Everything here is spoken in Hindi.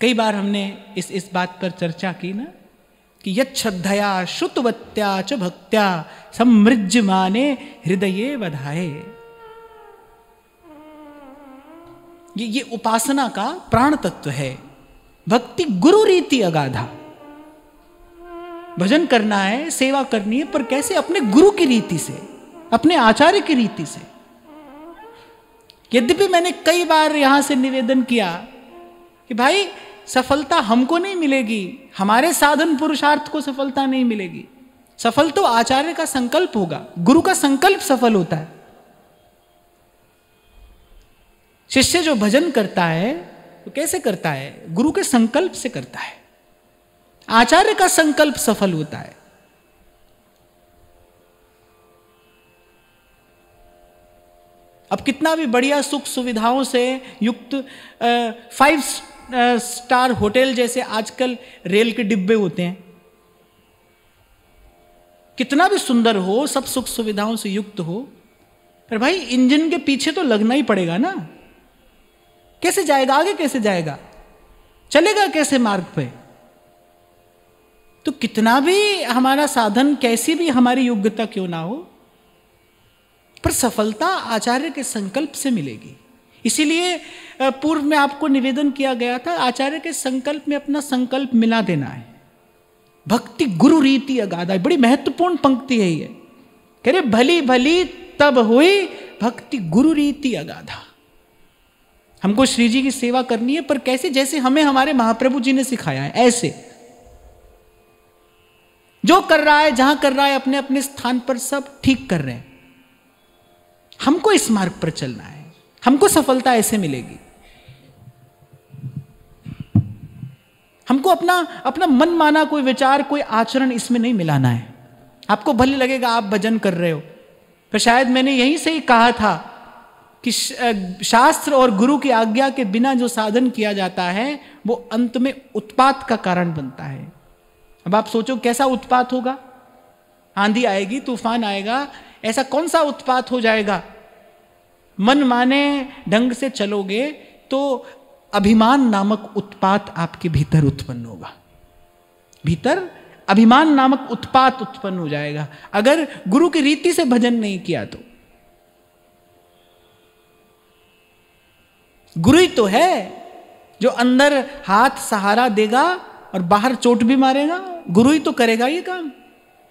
कई बार हमने इस इस बात पर चर्चा की ना कि यदया श्रुतवत्या च भक्त्या समृज माने हृदय बधाए ये ये उपासना का प्राण तत्व है भक्ति गुरु रीति अगाधा भजन करना है सेवा करनी है पर कैसे अपने गुरु की रीति से अपने आचार्य की रीति से यद्यपि मैंने कई बार यहां से निवेदन किया कि भाई सफलता हमको नहीं मिलेगी हमारे साधन पुरुषार्थ को सफलता नहीं मिलेगी सफल तो आचार्य का संकल्प होगा गुरु का संकल्प सफल होता है शिष्य जो भजन करता है तो कैसे करता है गुरु के संकल्प से करता है आचार्य का संकल्प सफल होता है अब कितना भी बढ़िया सुख सुविधाओं से युक्त फाइव स्टार होटल जैसे आजकल रेल के डिब्बे होते हैं कितना भी सुंदर हो सब सुख सुविधाओं से युक्त हो पर भाई इंजन के पीछे तो लगना ही पड़ेगा ना कैसे जाएगा आगे कैसे जाएगा चलेगा कैसे मार्ग पे तो कितना भी हमारा साधन कैसी भी हमारी योग्यता क्यों ना हो पर सफलता आचार्य के संकल्प से मिलेगी इसीलिए पूर्व में आपको निवेदन किया गया था आचार्य के संकल्प में अपना संकल्प मिला देना है भक्ति गुरु रीति अगाधा बड़ी महत्वपूर्ण पंक्ति है ये कह रहे भली भली तब हुई भक्ति गुरु रीति अगाधा हमको श्री जी की सेवा करनी है पर कैसे जैसे हमें हमारे महाप्रभु जी ने सिखाया है ऐसे जो कर रहा है जहां कर रहा है अपने अपने स्थान पर सब ठीक कर रहे हैं हमको इस मार्ग पर चलना है हमको सफलता ऐसे मिलेगी हमको अपना अपना मन माना कोई विचार कोई आचरण इसमें नहीं मिलाना है आपको भले लगेगा आप भजन कर रहे हो पर शायद मैंने यहीं से ही कहा था कि शास्त्र और गुरु की आज्ञा के बिना जो साधन किया जाता है वो अंत में उत्पात का कारण बनता है अब आप सोचो कैसा उत्पात होगा आंधी आएगी तूफान आएगा ऐसा कौन सा उत्पात हो जाएगा मन माने ढंग से चलोगे तो अभिमान नामक उत्पात आपके भीतर उत्पन्न होगा भीतर अभिमान नामक उत्पात उत्पन्न हो जाएगा अगर गुरु की रीति से भजन नहीं किया तो गुरु ही तो है जो अंदर हाथ सहारा देगा और बाहर चोट भी मारेगा गुरु ही तो करेगा ये काम